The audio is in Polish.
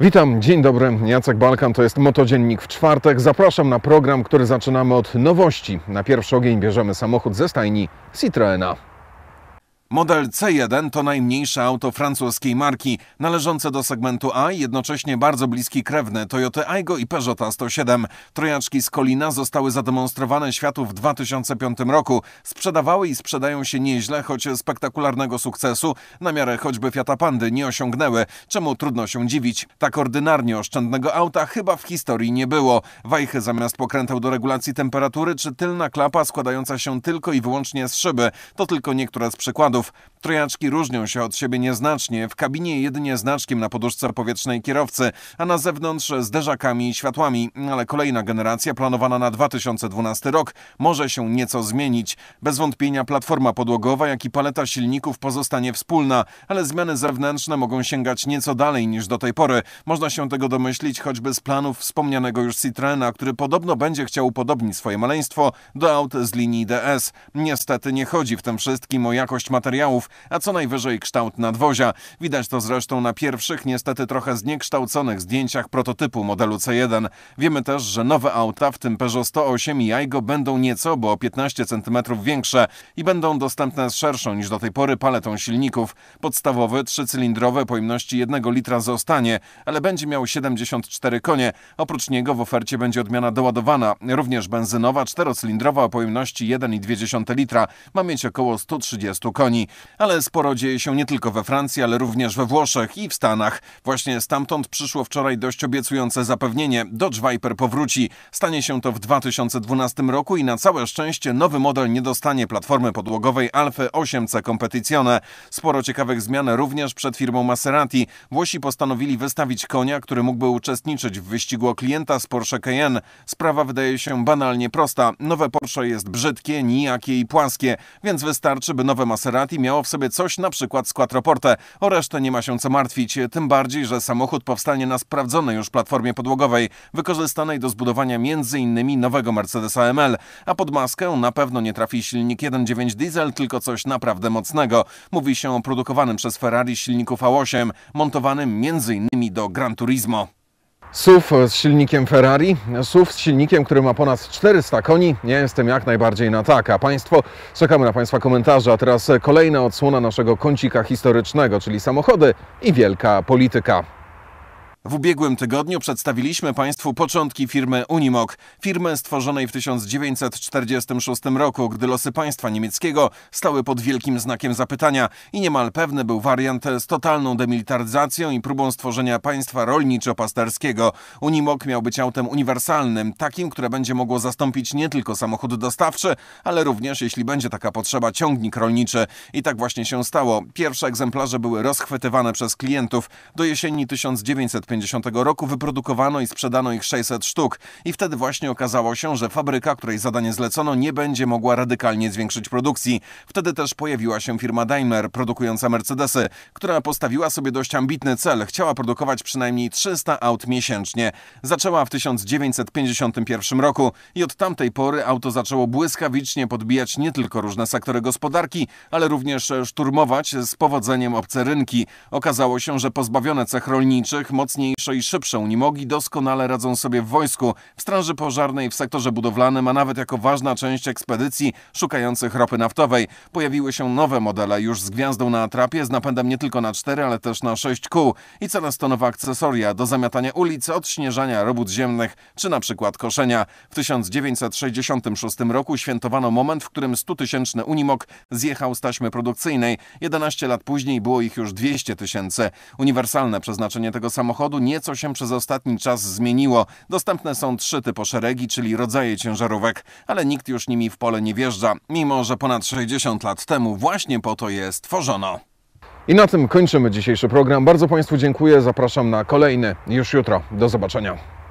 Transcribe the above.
Witam, dzień dobry, Jacek Balkan, to jest Motodziennik w czwartek. Zapraszam na program, który zaczynamy od nowości. Na pierwszy ogień bierzemy samochód ze stajni Citroena. Model C1 to najmniejsze auto francuskiej marki, należące do segmentu A i jednocześnie bardzo bliski krewny Toyota Aygo i Peugeot 107. Trojaczki z Kolina zostały zademonstrowane światu w 2005 roku. Sprzedawały i sprzedają się nieźle, choć spektakularnego sukcesu na miarę choćby Fiata Pandy nie osiągnęły, czemu trudno się dziwić. Tak ordynarnie oszczędnego auta chyba w historii nie było. Wajchy zamiast pokrętał do regulacji temperatury czy tylna klapa składająca się tylko i wyłącznie z szyby. To tylko niektóre z przykładów narodów Trojaczki różnią się od siebie nieznacznie, w kabinie jedynie znaczkiem na poduszce powietrznej kierowcy, a na zewnątrz zderzakami i światłami, ale kolejna generacja planowana na 2012 rok może się nieco zmienić. Bez wątpienia platforma podłogowa, jak i paleta silników pozostanie wspólna, ale zmiany zewnętrzne mogą sięgać nieco dalej niż do tej pory. Można się tego domyślić choćby z planów wspomnianego już Citroena, który podobno będzie chciał upodobnić swoje maleństwo do aut z linii DS. Niestety nie chodzi w tym wszystkim o jakość materiałów, a co najwyżej kształt nadwozia. Widać to zresztą na pierwszych, niestety trochę zniekształconych zdjęciach prototypu modelu C1. Wiemy też, że nowe auta, w tym Peugeot 108 i Aigo, będą nieco, bo o 15 cm większe i będą dostępne z szerszą niż do tej pory paletą silników. Podstawowy, trzycylindrowy pojemności 1 litra zostanie, ale będzie miał 74 konie. Oprócz niego w ofercie będzie odmiana doładowana, również benzynowa, czterocylindrowa o pojemności 1,2 litra. Ma mieć około 130 koni. A ale sporo dzieje się nie tylko we Francji, ale również we Włoszech i w Stanach. Właśnie stamtąd przyszło wczoraj dość obiecujące zapewnienie. Dodge Viper powróci. Stanie się to w 2012 roku i na całe szczęście nowy model nie dostanie platformy podłogowej Alfa 8C Competizione. Sporo ciekawych zmian również przed firmą Maserati. Włosi postanowili wystawić konia, który mógłby uczestniczyć w wyścigu o klienta z Porsche Cayenne. Sprawa wydaje się banalnie prosta. Nowe Porsche jest brzydkie, nijakie i płaskie, więc wystarczy, by nowe Maserati miało w sobie coś, na przykład skład Quattroporte. O resztę nie ma się co martwić, tym bardziej, że samochód powstanie na sprawdzonej już platformie podłogowej, wykorzystanej do zbudowania m.in. nowego Mercedesa ML. A pod maskę na pewno nie trafi silnik 1.9 diesel, tylko coś naprawdę mocnego. Mówi się o produkowanym przez Ferrari silniku V8, montowanym m.in. do Gran Turismo. SUV z silnikiem Ferrari, SUV z silnikiem, który ma ponad 400 koni. Ja jestem jak najbardziej na tak, a Państwo, czekamy na Państwa komentarze. A teraz kolejna odsłona naszego kącika historycznego, czyli samochody i wielka polityka. W ubiegłym tygodniu przedstawiliśmy Państwu początki firmy Unimog, firmy stworzonej w 1946 roku, gdy losy państwa niemieckiego stały pod wielkim znakiem zapytania i niemal pewny był wariant z totalną demilitaryzacją i próbą stworzenia państwa rolniczo-pasterskiego. Unimog miał być autem uniwersalnym, takim, które będzie mogło zastąpić nie tylko samochód dostawczy, ale również, jeśli będzie taka potrzeba, ciągnik rolniczy. I tak właśnie się stało. Pierwsze egzemplarze były rozchwytywane przez klientów. Do jesieni 1950 1950 roku wyprodukowano i sprzedano ich 600 sztuk i wtedy właśnie okazało się, że fabryka, której zadanie zlecono, nie będzie mogła radykalnie zwiększyć produkcji. Wtedy też pojawiła się firma Daimler, produkująca Mercedesy, która postawiła sobie dość ambitny cel. Chciała produkować przynajmniej 300 aut miesięcznie. Zaczęła w 1951 roku i od tamtej pory auto zaczęło błyskawicznie podbijać nie tylko różne sektory gospodarki, ale również szturmować z powodzeniem obce rynki. Okazało się, że pozbawione cech rolniczych mocniej mocniejsze i szybsze. Unimogi doskonale radzą sobie w wojsku, w straży pożarnej, w sektorze budowlanym, a nawet jako ważna część ekspedycji szukających ropy naftowej. Pojawiły się nowe modele, już z gwiazdą na atrapie, z napędem nie tylko na 4, ale też na 6 kół i coraz to nowe akcesoria do zamiatania ulic, odśnieżania robót ziemnych czy na przykład koszenia. W 1966 roku świętowano moment, w którym 100-tysięczny Unimog zjechał z taśmy produkcyjnej. 11 lat później było ich już 200 tysięcy. Uniwersalne przeznaczenie tego samochodu samochodu nieco się przez ostatni czas zmieniło. Dostępne są trzy typy szeregi, czyli rodzaje ciężarówek, ale nikt już nimi w pole nie wjeżdża, mimo że ponad 60 lat temu właśnie po to je stworzono. I na tym kończymy dzisiejszy program. Bardzo Państwu dziękuję. Zapraszam na kolejny już jutro. Do zobaczenia.